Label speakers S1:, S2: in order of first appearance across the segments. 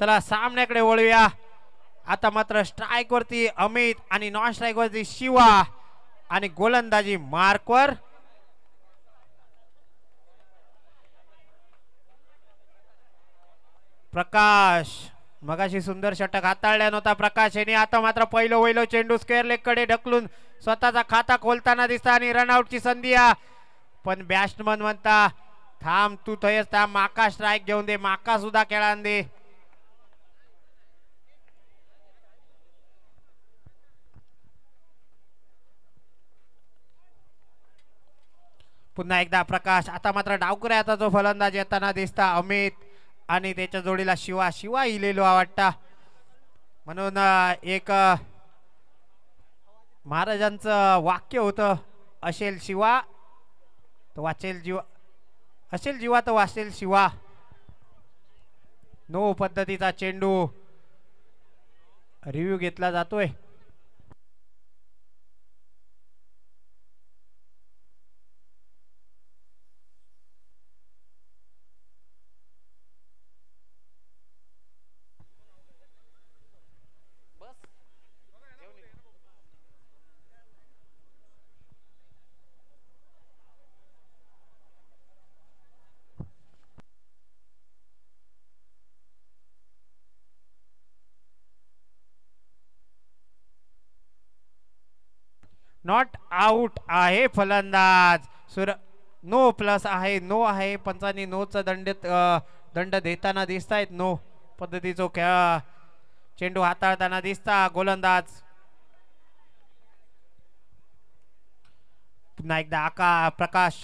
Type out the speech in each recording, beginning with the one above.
S1: चला सामन्याकडे वळूया आता मात्र स्ट्राईक वरती अमित आणि नॉन स्ट्राईक वरती शिवा आणि गोलंदाजी मार्कवर प्रकाश मगाशी सुंदर षटक हाताळल्या नव्हता प्रकाश यांनी आता मात्र पहिलो वहिलो चेंडू स्क्वेअर लेग कडे ढकलून स्वतःचा खाता खोलताना दिसता आणि रनआउटची संधी पण बॅट्समन म्हणता थांब तू थयच थांब माका स्ट्राईक घेऊन दे माका सुद्धा खेळान दे पुन्हा एकदा प्रकाश आता मात्र डावकऱ्याचा जो फलंदाज येताना दिसता अमित आणि त्याच्या जोडीला शिवा शिवा इलेलो वाटता म्हणून एक महाराजांचं वाक्य होत असेल शिवा तो वाचेल जीवा असेल जीवा तो वाचेल शिवा नो पद्धतीचा चेंडू रिव्ह्यू घेतला जातोय नॉट आऊट आहे फलंदाज सुर नो प्लस आहे नो आहे पंचांनी नोचा दंड दंड देताना दिसतायत नो पद्धतीचो खेळ चेंडू हाताळताना दिसता गोलंदाज पुन्हा एकदा आका प्रकाश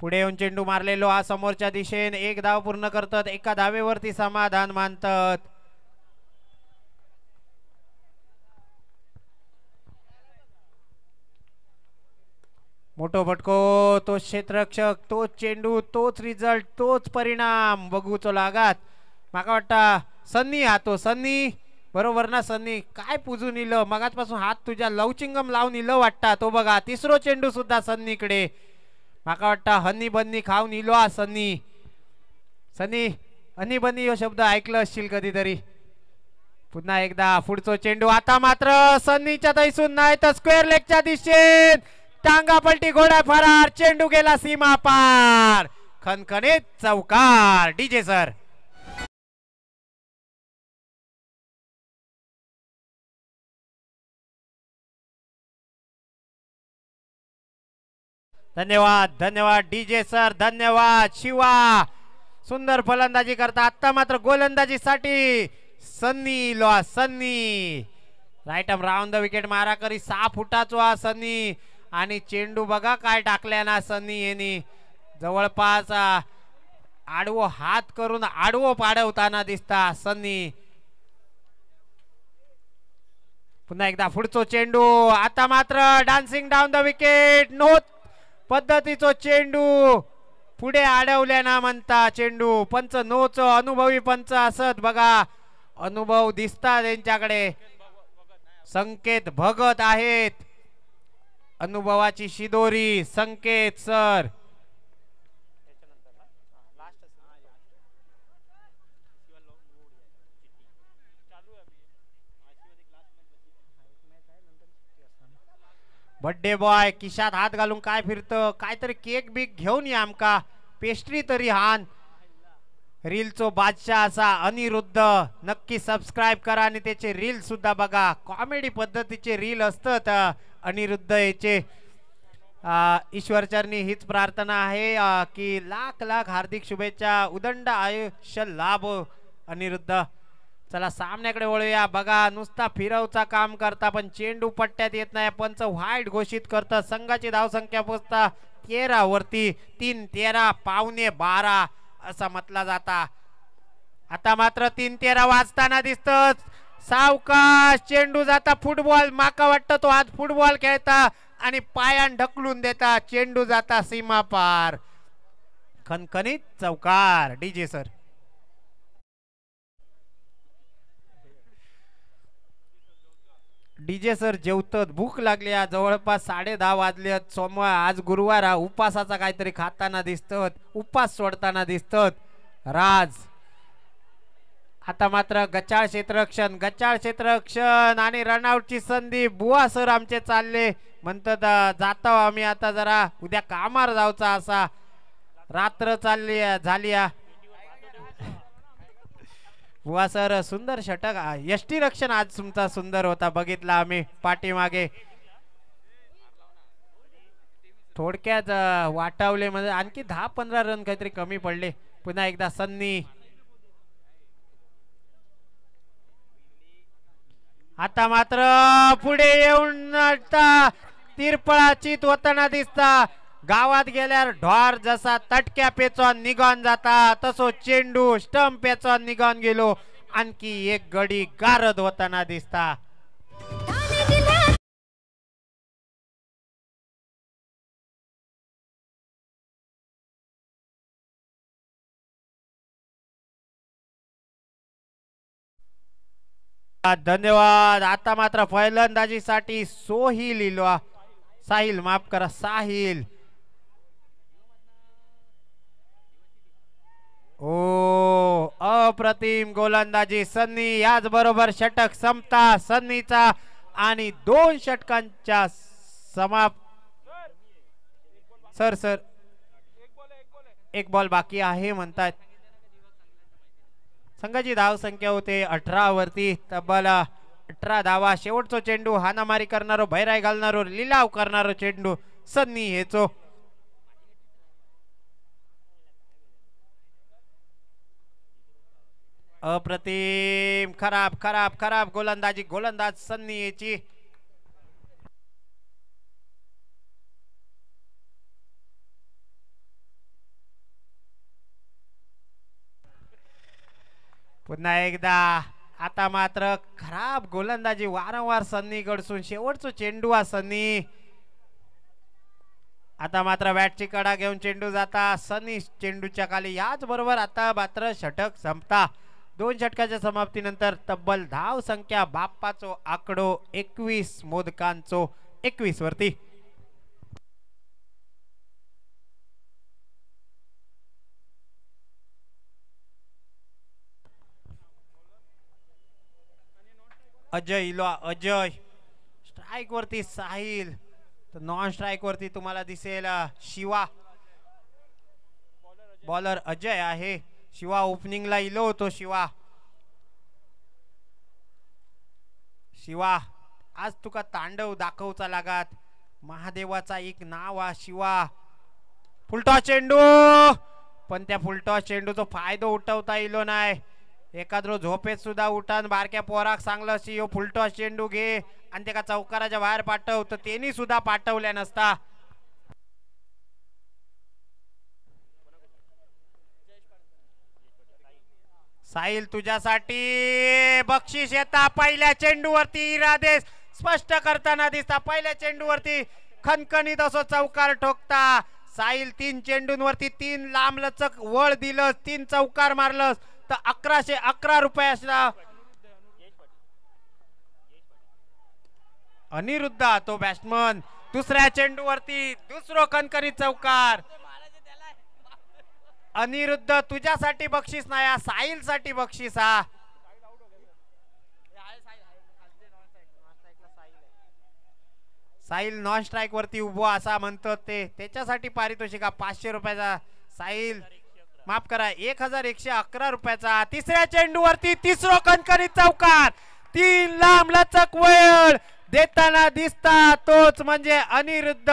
S1: पुढे येऊन चेंडू मारलेलो हा समोरच्या दिशेने एक धाव पूर्ण करतात एका धावेवरती समाधान मानतात मोठो भटको तो क्षेत्ररक्षक तोच चेंडू तोच रिझल्ट तोच परिणाम बघूचो लागात माका वाटता सन्नी हा तो सन्नी बरोबर ना सन्नी काय पुजून इलो मगाचपासून हात तुझ्या लवचिंगम लावून इलो वाटता तो बघा तिसरो चेंडू सुद्धा सन्नीकडे माका वाटता हन्नी बन्नी खाऊन इलो हा सन्नी सन्नी हनी बन्नी हो शब्द ऐकलं असशील कधीतरी पुन्हा एकदा पुढचो चेंडू आता मात्र सन्नीच्या तैसून नाही तर स्क्वेअर लेगच्या दिशेन टांगा पलटी घोडा फरार चेंडू गेला सीमा पार खनखने चौकार डीजे सर धन्यवाद धन्यवाद डीजे सर धन्यवाद शिवा सुंदर फलंदाजी करता आता मात्र गोलंदाजी गोलंदाजीसाठी सन्नी लॉ Sunny right round the wicket मारा करी सहा फुटाचो सन्नी आणि चेंडू बघा काय टाकल्या ना सनी यांनी जवळपास आडवो हात करून आडवो पाडवताना दिसता सनी पुन्हा एकदा पुढचो चेंडू आता मात्र डान्सिंग डाऊन द विकेट नो पद्धतीचो चेंडू पुढे अडवल्या ना म्हणता चेंडू पंच नोच अनुभवी पंच असत बघा अनुभव दिसता त्यांच्याकडे संकेत भगत आहेत अनुभवाची शिदोरी संकेत सर बड्डे बॉय किशात हात घालून काय फिरतं तरी केक बीक घेऊन या आमका पेस्ट्री तरी हान रीलचो बादशाह असा अनिरुद्ध नक्की सबस्क्राईब करा आणि त्याचे रील सुद्धा बघा कॉमेडी पद्धतीचे रील असतात अनिरुद्ध याचे ईश्वरचरणी हीच प्रार्थना आहे की लाख लाख हार्दिक शुभेच्छा उदंड आयुष्य लाभ अनिरुद्ध चला सामन्याकडे वळूया बघा नुसता फिरवचा काम करता पण चेंडू पट्ट्यात येत नाही पंच व्हाईट घोषित करतं संघाची धावसंख्या पोचता तेरा वरती तीन तेरा पावणे बारा असा म्हटला जाता आता मात्र तीन तेरा वाजताना दिसत सावकाश चेंडू जाता फुटबॉल माका वाटत तो आज फुटबॉल खेळता आणि पायान ढकलून देता चेंडू जाता सीमा पार खनखनीत चौकार डीजे सर डीजे सर जेवतात भूक लागली जवळपास साडे दहा वाजले सोमवार आज गुरुवार हा उपासाचा काहीतरी खाताना दिसतत उपास सोडताना दिसतत राज आता मात्र गचाळ क्षेत्रक्षण गचाळ क्षेत्रक्षण आणि रनआउटची संधी बुवा सर आमचे चालले म्हणतात जातो आम्ही आता जरा उद्या कामार जाऊचा असा रात्र चालली झाली बुवा सर सुंदर षटक यष्टी रक्षण आज तुमचा सुंदर होता बघितला आम्ही पाठीमागे थोडक्यात वाटावले म्हणजे आणखी दहा पंधरा रन काहीतरी कमी पडले पुन्हा एकदा सन्नी आता मात्र पुढे येऊन चित होताना दिसता गावात गेल्यावर ढोर जसा तटक्या पेचॉन निघून जाता तसो चेंडू स्टंप पेचॉन निघून गेलो आणखी एक गडी गारद होताना दिसता धन्यवाद आता मात्र फैलंदाजीसाठी सोही लिहिलो साहिल माफ करा साहिल ओ, अप्रतिम गोलंदाजी सन्नी याच बरोबर षटक संपता सन्नीचा आणि दोन षटकांच्या समाप सर सर एक बॉल बाकी आहे म्हणतात संघाची धाव संख्या होते अठरा वरती तब्बल अठरा धावा शेवटचा चेंडू हानामारी करणारो भैराय घालणारो लिलाव करणारो चेंडू सन्नी हेचो अप्रतिम खराब खराब खराब गोलंदाजी गोलंदाज सन्नी याची पुन्हा एकदा आता मात्र खराब गोलंदाजी वारंवार सन्नी गडसून शेवटचं चेंडू हा सन्नी आता मात्र बॅटची कडा घेऊन चेंडू जाता सनी चेंडूच्या खाली याच बरोबर आता मात्र षटक संपता दोन षटकाच्या समाप्तीनंतर तब्बल धाव संख्या बाप्पाचो आकडो एकवीस मोदकांचो एकवीस वरती अजय इलो अजय स्ट्राईक वरती साहिल तर नॉन स्ट्राईक वरती तुम्हाला दिसेल शिवा बॉलर अजय आहे शिवा ओपनिंगला इलो होतो शिवा शिवा आज तुका तांडव दाखवचा लागात महादेवाचा एक नाव आहे शिवा फुलटॉ चेंडू पण त्या फुलटॉ चेंडूचा फायदो उठवता इलो नाही एखाद्रो झोपेत सुद्धा उठान बारक्या पोराक सांगलं शिव यो फुलटॉस चेंडू घे आणि त्या चौकाराच्या बाहेर पाठव तर तेनी सुद्धा पाठवल्या नसता साहिल तुझ्यासाठी बक्षीस येता पहिल्या चेंडूवरती इरादेश स्पष्ट करताना दिसता पहिल्या चेंडूवरती खनखणीत असो चौकार ठोकता साहिल तीन चेंडूंवरती तीन लांब लचक वळ दिलं तीन चौकार मारलस तर अकराशे अकरा रुपये असला अनिरुद्धा तो बॅट्समन दुसऱ्या चेंडूवरती दुसरो कणकणी चौकार अनिरुद्ध तुझ्यासाठी बक्षीस नाही हा साहिल साठी बक्षीस हा साहिल नॉन स्ट्राईक वरती उभो असा म्हणतो ते त्याच्यासाठी पारितोषिका पाचशे रुपयाचा साहिल माफ करा एक हजार एकशे अकरा रुपयाचा तिसऱ्या चेंडूवरती तिसरो कणकरी चौकार तीन लांब लचक वेळ देताना दिसता तोच म्हणजे अनिरुद्ध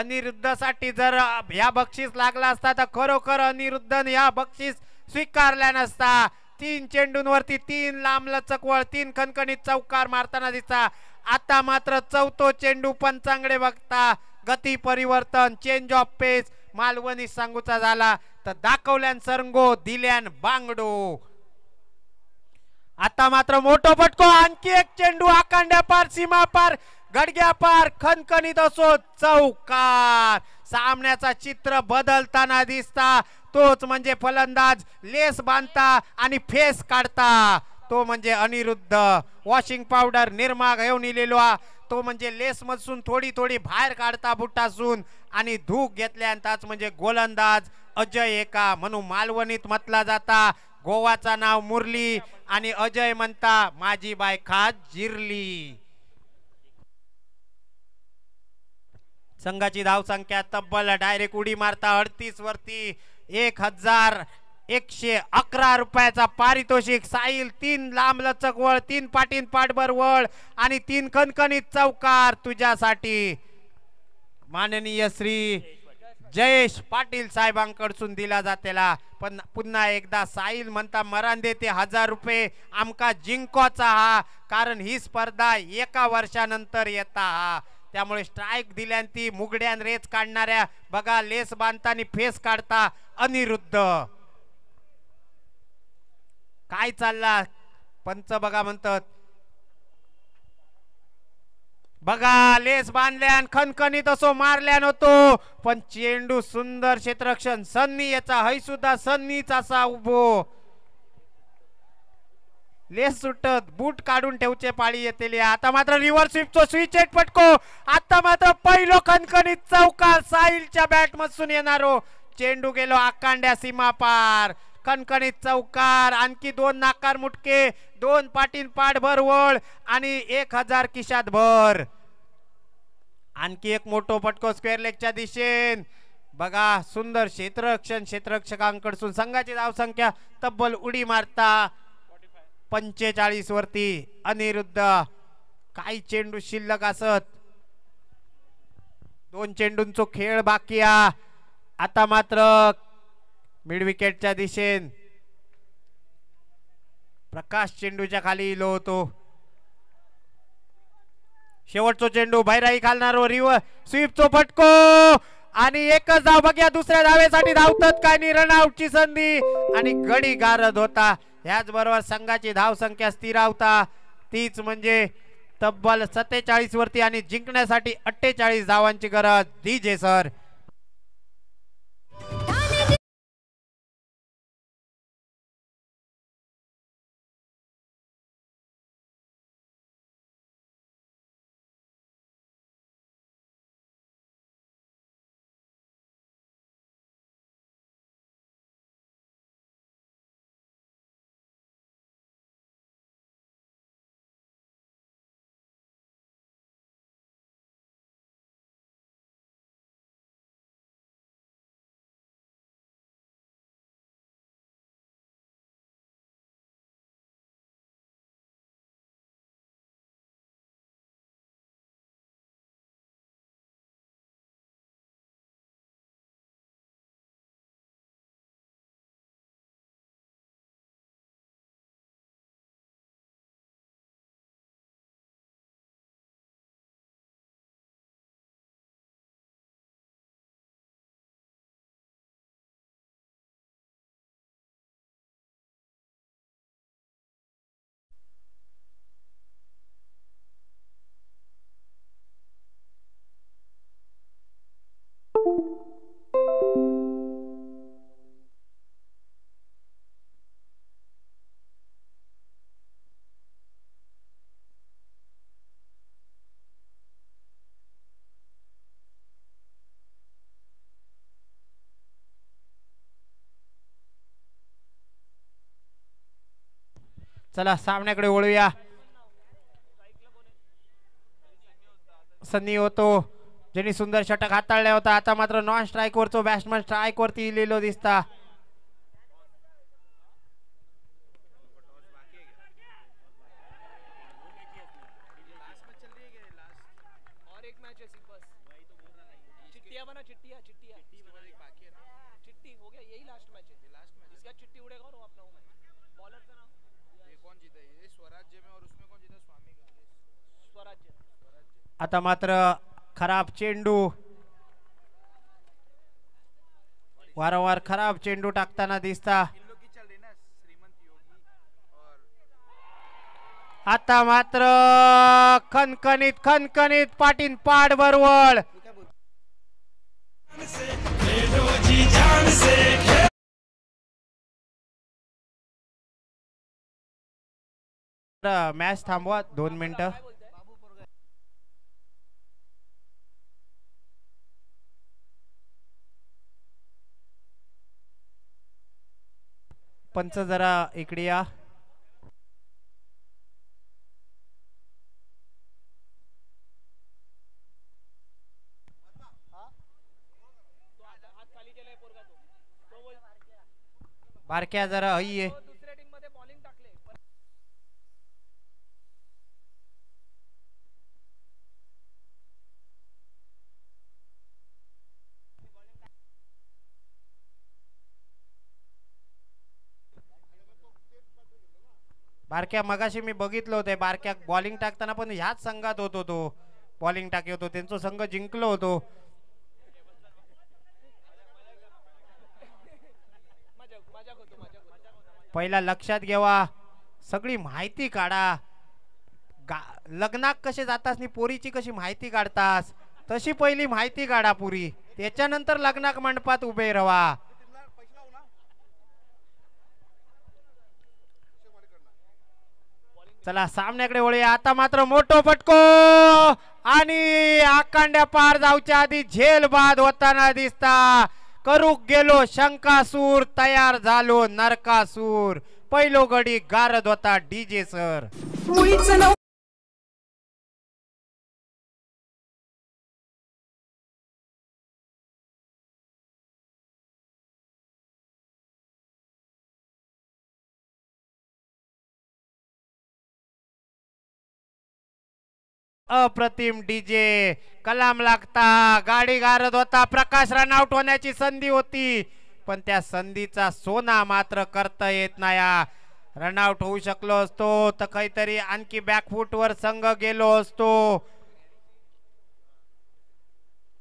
S1: अनिरुद्धसाठी जर ह्या बक्षीस लागला असता तर खरोखर अनिरुद्धन या बक्षीस स्वीकारल्या नसता तीन चेंडूंवरती तीन लांब चकवळ तीन खणखणीत चौकार मारताना दिसता आता मात्र चौथो चेंडू पंचांगडे बघता गती परिवर्तन चेंज ऑफ पेस मालवणी सांगूचा झाला तर दाखवल्यान सरंगो दिल्यान बांगडो आता मात्र मोठो पटको आणखी एक चेंडू आकांड्या पार सीमा पार गडग्या पार खणखणीत असो चौकार सामन्याचा चित्र बदलताना दिसता तोच म्हणजे फलंदाज लेस बांधता आणि फेस काढता तो म्हणजे अनिरुद्ध वॉशिंग पावडर निर्मा घेऊन इलेलो तो म्हणजे लेस मधून थोडी थोडी बाहेर काढता बुटासून आणि धूक त्याच म्हणजे गोलंदाज अजय एका म्हणून मालवणीत म्हटला जाता गोवाचा नाव मुरली आणि अजय म्हणता माझी बायका जिरली संघाची धावसंख्या तब्बल डायरेक्ट उडी मारता अडतीस वरती एक हजार एकशे अकरा रुपयाचा पारितोषिक साईल तीन लांब लचक वळ तीन पाटीन पाठभर वळ आणि तीन कणकणीत चौकार तुझ्यासाठी माननीय श्री जयेश पाटील साहेबांकडसून दिला जातेला पण पुन्हा एकदा साईल म्हणता मरण देते हजार रुपये आमका जिंकोचा हा कारण ही स्पर्धा एका वर्षानंतर येता हा त्यामुळे स्ट्राईक दिल्यान ती मुगड्यान रेस काढणाऱ्या बघा लेस बांधतानी फेस काढता अनिरुद्ध काय चालला पंच बघा म्हणतात बघा लेस बांधल्यान खनखनीत असो मारल्यान होतो पण चेंडू सुंदर क्षेत्रक्षण सन्नी याचा है सुद्धा सन्नीच असा उभो लेस सुटत बूट काढून ठेवचे पाळी येते आता मात्र रिव्हर्स स्विपचो स्विच एट पटको आता मात्र पहिलो खनखणीत चौकार साहिलच्या बॅट मधून येणारो चेंडू गेलो आकांड्या सीमा पार कणकणीत चौकार आणखी दोन नाकार मुटके दोन पाटीन पाठभर वळ आणि एक हजार किशात भर आणखी एक मोठो पटको स्क्वेअर लेगच्या दिशेन बघा सुंदर क्षेत्ररक्षण क्षेत्ररक्षकांकडसून संघाची धावसंख्या तब्बल उडी मारता पंचेचाळीस वरती अनिरुद्ध काही चेंडू शिल्लक असत दोन चेंडूंचो खेळ बाकी आता मात्र मिडविकेटच्या दिशेन प्रकाश चेंडूच्या खाली इलो होतो शेवटचा चेंडू भैराई घालणार रिव स्वीपचो फटको आणि एकच धाव बघ्या दुसऱ्या धावेसाठी धावतात काय रनआउटची संधी आणि गडी गारद होता ह्याचबरोबर संघाची धावसंख्या होता तीच म्हणजे तब्बल सत्तेचाळीस वरती आणि जिंकण्यासाठी अठ्ठेचाळीस धावांची गरज डी जे सर चला सामन्याकडे वळूया सनी होतो ज्यांनी सुंदर षटक हाताळला होता आता मात्र नॉन स्ट्राईक वरचो बॅट्समन स्ट्राईक वरती लिहिलो दिसता आता मात्र खराब चेंडू वारंवार खराब चेंडू टाकताना दिसता आता मात्र खनखनीत खनखनीत पाटीन पाड बरवळ
S2: मॅच थांबवा दोन मिनटं
S1: पंच जरा इकडे या बारक्या जरा हई आहे बारक्या मगाशी मी बघितलं होतं बारक्या बॉलिंग टाकताना पण ह्याच संघात होतो तो बॉलिंग टाकी होतो त्यांचा संघ जिंकलो होतो पहिला लक्षात घेवा सगळी माहिती काढा गा लग्नाक कसे जातास नि पोरीची कशी माहिती काढतास तशी पहिली माहिती काढा पुरी त्याच्यानंतर लग्नाक मंडपात उभे राहा चला सामन्याकडे वळूया आता मात्र मोठो फटको आणि आकांड्या पार जाऊच्या आधी झेल बाद होताना दिसता करू गेलो शंकासूर तयार झालो नरकासूर पहिलो गडी गारद होता डीजे सर अप्रतिम डीजे कलाम लागता गाडी गारद होता प्रकाश रनआउट होण्याची संधी होती पण त्या संधीचा सोना मात्र करता येत नाही रनआउट होऊ शकलो असतो तर काहीतरी आणखी वर संघ गेलो असतो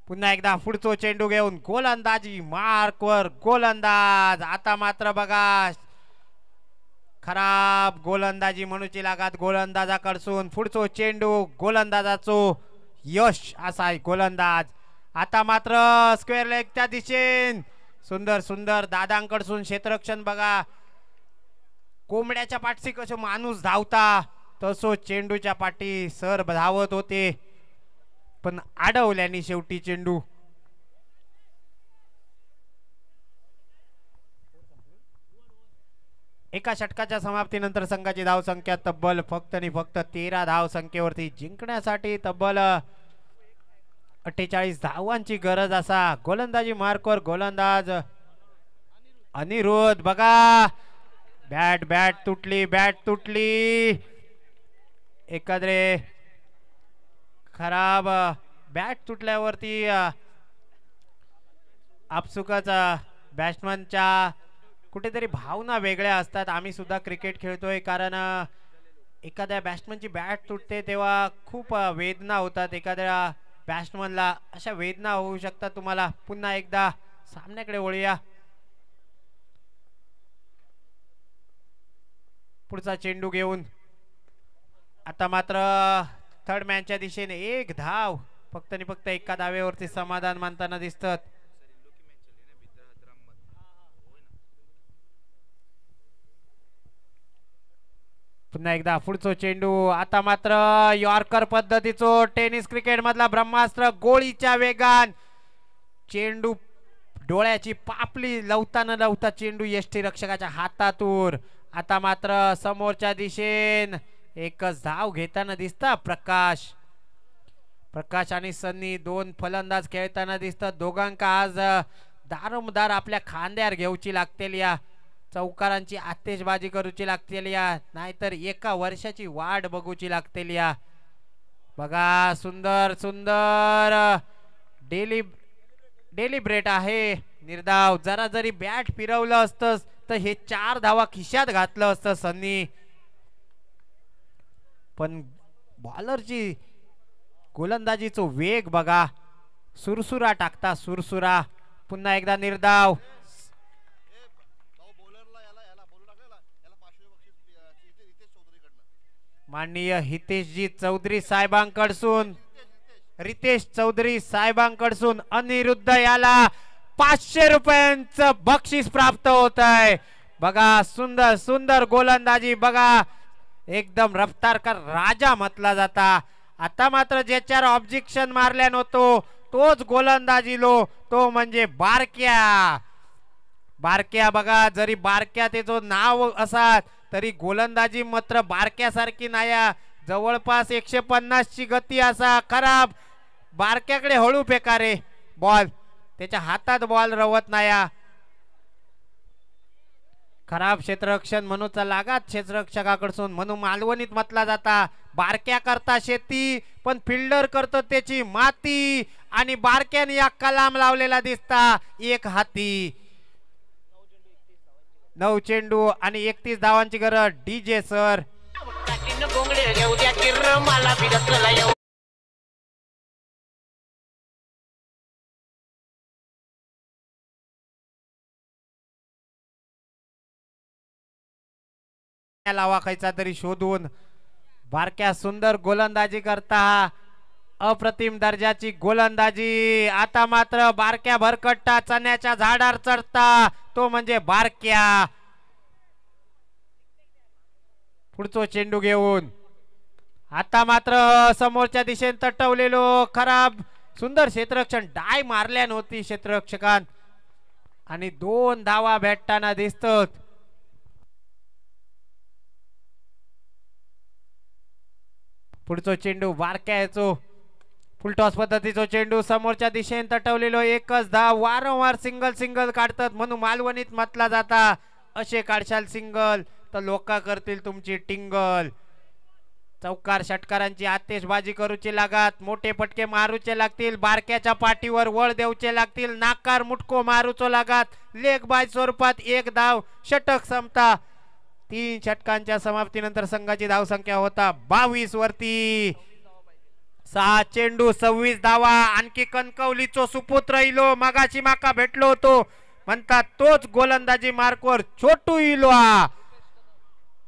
S1: पुन्हा एकदा पुढचो चेंडू घेऊन गोलंदाजी मार्कवर गोलंदाज आता मात्र बघा खराब गोलंदाजी म्हणूची लागत गोलंदाजाकडसून पुढचो चेंडू गोलंदाजाचो यश असा गोलंदाज आता मात्र स्क्वेअर त्या दिशेन सुंदर सुंदर दादांकडसून क्षेत्ररक्षण बघा कोंबड्याच्या पाठशी कसं माणूस धावता तसो चेंडूच्या पाठी सर धावत होते पण अडवल्याने शेवटी चेंडू एका षटकाच्या समाप्तीनंतर संघाची धावसंख्या तब्बल फक्त आणि फक्त तेरा धाव संख्येवरती जिंकण्यासाठी तब्बल अठ्ठेचाळीस धावांची गरज असा गोलंदाजी मार्कवर गोलंदाज अनिरुद्ध बघा बॅट बॅट तुटली बॅट तुटली एकाद्रे खराब बॅट तुटल्यावरती आपसुकच बॅट्समनच्या कुठेतरी भावना वेगळ्या असतात आम्ही सुद्धा क्रिकेट खेळतोय कारण एखाद्या बॅट्समनची बॅट तुटते तेव्हा खूप वेदना होतात एखाद्या बॅट्समनला अशा वेदना होऊ शकतात तुम्हाला पुन्हा एकदा सामन्याकडे वळूया पुढचा चेंडू घेऊन आता मात्र थर्ड मॅनच्या दिशेने एक धाव फक्त आणि फक्त एका धावेवरती समाधान मानताना दिसतात पुन्हा एकदा पुढचो चेंडू आता मात्र यॉर्कर पद्धतीचो टेनिस क्रिकेट मधला ब्रह्मास्त्र गोळीच्या वेगान चेंडू डोळ्याची पापली लवता न लवता चेंडू यष्टी रक्षकाच्या हातातून आता मात्र समोरच्या दिशेन एकच धाव घेताना दिसता प्रकाश प्रकाश आणि सन्नी दोन फलंदाज खेळताना दिसतात दोघांका आज दारोमदार आपल्या खांद्यावर घेऊची लागतील या चौकारांची आतेशबाजी करूची लागतेली या नाहीतर एका वर्षाची वाट बघूची लागतेली या बघा सुंदर सुंदर डेली डेली आहे निर्धाव जरा जरी बॅट फिरवलं असतस तर हे चार धावा खिशात घातलं असतं सनी पण बॉलरची गोलंदाजीचो वेग बघा सुरसुरा टाकता सुरसुरा पुन्हा एकदा निर्धाव माननीय हितेशजी चौधरी साहेबांकडसून रितेश चौधरी साहेबांकडसून अनिरुद्ध याला पाचशे रुपयांचं बक्षीस प्राप्त होत बघा सुंदर सुंदर गोलंदाजी बघा एकदम रफ्तारकर राजा म्हटला जाता आता मात्र ज्याच्यावर ऑब्जेक्शन मारल्या नव्हतो तोच गोलंदाजी लो तो म्हणजे बारक्या बारक्या बघा जरी बारक्या ते जो नाव असत तरी गोलंदाजी मात्र बारक्यासारखी नाया जवळपास एकशे ची गती असा खराब बारक्याकडे हळू फेकारे बॉल त्याच्या हातात बॉल रवत नाया खराब क्षेत्ररक्षण मनूचा लागात क्षेत्ररक्षकाकडसून म्हणून मालवणीत म्हटला जाता बारक्या करता शेती पण फिल्डर करतो त्याची माती आणि बारक्याने या कलाम लावलेला दिसता एक हाती नऊ चेंडू आणि एकतीस धावांची गरज डी जे सर लावा खायचा तरी शोधून बारक्या सुंदर गोलंदाजी करता अप्रतिम दर्जाची गोलंदाजी आता मात्र बारक्या भरकट्टा चण्याच्या झाडावर चढता तो म्हणजे बारक्या पुढचो चेंडू घेऊन आता मात्र समोरच्या दिशेने तटवलेलो खराब सुंदर क्षेत्ररक्षण डाय मारल्या नव्हती क्षेत्ररक्षकान आणि दोन धावा भेटताना दिसतात पुढचो चेंडू बारक्या याचो फुलटॉस पद्धतीचा चेंडू समोरच्या दिशेने तटवलेलो एकच धाव वारंवार सिंगल सिंगल काढतात म्हणून मालवणीत म्हटला जाता असे काढशाल सिंगल तर लोका करतील तुमची टिंगल चौकार षटकारांची आतेशबाजी करूची लागत मोठे पटके मारूचे लागतील बारक्याच्या पाठीवर वळ देऊचे लागतील नाकार मुटको मारूचो लागत लेख बाय स्वरूपात एक धाव षटक संपता तीन षटकांच्या समाप्तीनंतर संघाची धावसंख्या होता बावीस वरती सहा चेंडू सव्वीस धावा आणखी कणकवलीचो सुपुत्र इलो मगाशी माका भेटलो होतो म्हणतात तोच गोलंदाजी मार्कवर छोटू इलोआ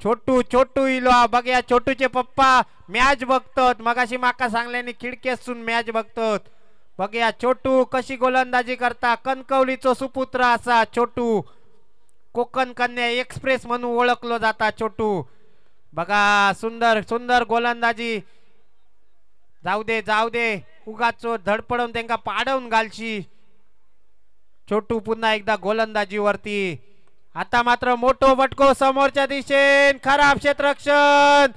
S1: छोटू छोटू आ बघ्या छोटूचे पप्पा मॅच बघतात मगाशी माका सांगल्याने खिडकेसून मॅच बघतात बघ्या छोटू कशी गोलंदाजी करता कणकवलीचो सुपुत्र असा छोटू कोकण कन्या एक्सप्रेस म्हणून ओळखलो जाता छोटू बघा सुंदर सुंदर गोलंदाजी जाऊ दे जाऊ दे उगाच धडपडून त्यांना पाडवून घालशी छोटू पुन्हा एकदा गोलंदाजीवरती आता मात्र मोठो वटको समोरच्या दिशेन खराब क्षेत्रक्षण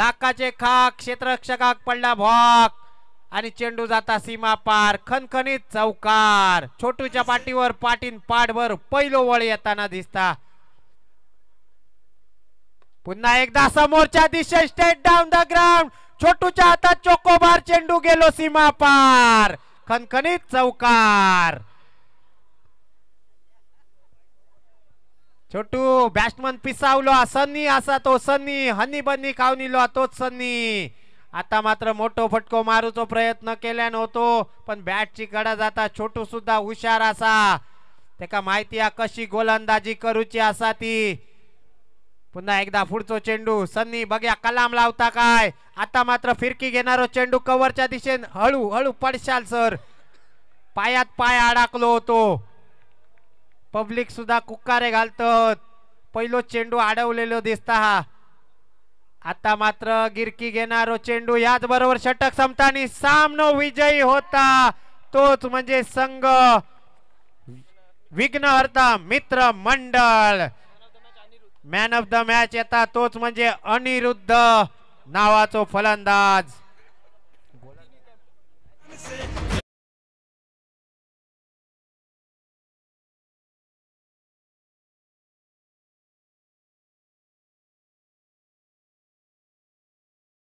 S1: लाकाचे खाक क्षेत्रक्षका पडला भॉक आणि चेंडू जाता सीमा पार खनखनीत चौकार छोटूच्या पाठीवर पाटीन पाठभर पहिलो वळ येताना दिसता पुन्हा एकदा समोरच्या दिशे स्टेट डाऊन द ग्राउंड छोटूच्या हातात चोकोबार चेंडू गेलो सीमा पार चौकार छोटू बॅट्समन पिसावलो सन्नी असा तो सन्नी हनी बन्नी खावनीलो तोच सन्नी आता मात्र मोठो फटको मारूचा प्रयत्न केल्यान नव्हतो पण बॅटची गडा जाता छोटू सुद्धा हुशार असा तेका माहिती कशी गोलंदाजी करूची असा ती पुन्हा एकदा पुढचो चेंडू सन्नी बघ्या कलाम लावता काय आता मात्र फिरकी घेणारो चेंडू कव्हरच्या दिशेन हळू हळू पडशाल सर पायात पाय अडकलो होतो पब्लिक सुद्धा कुक्कारे घालतत पहिलो चेंडू अडवलेलो दिसता हा आता मात्र गिरकी घेणारो चेंडू याच बरोबर षटक संपतानी सामनो विजयी होता तोच म्हणजे संघ विघ्नहर्ता मित्र मंडळ मॅन ऑफ द मॅच येता तोच म्हणजे अनिरुद्ध नावाचो फलंदाज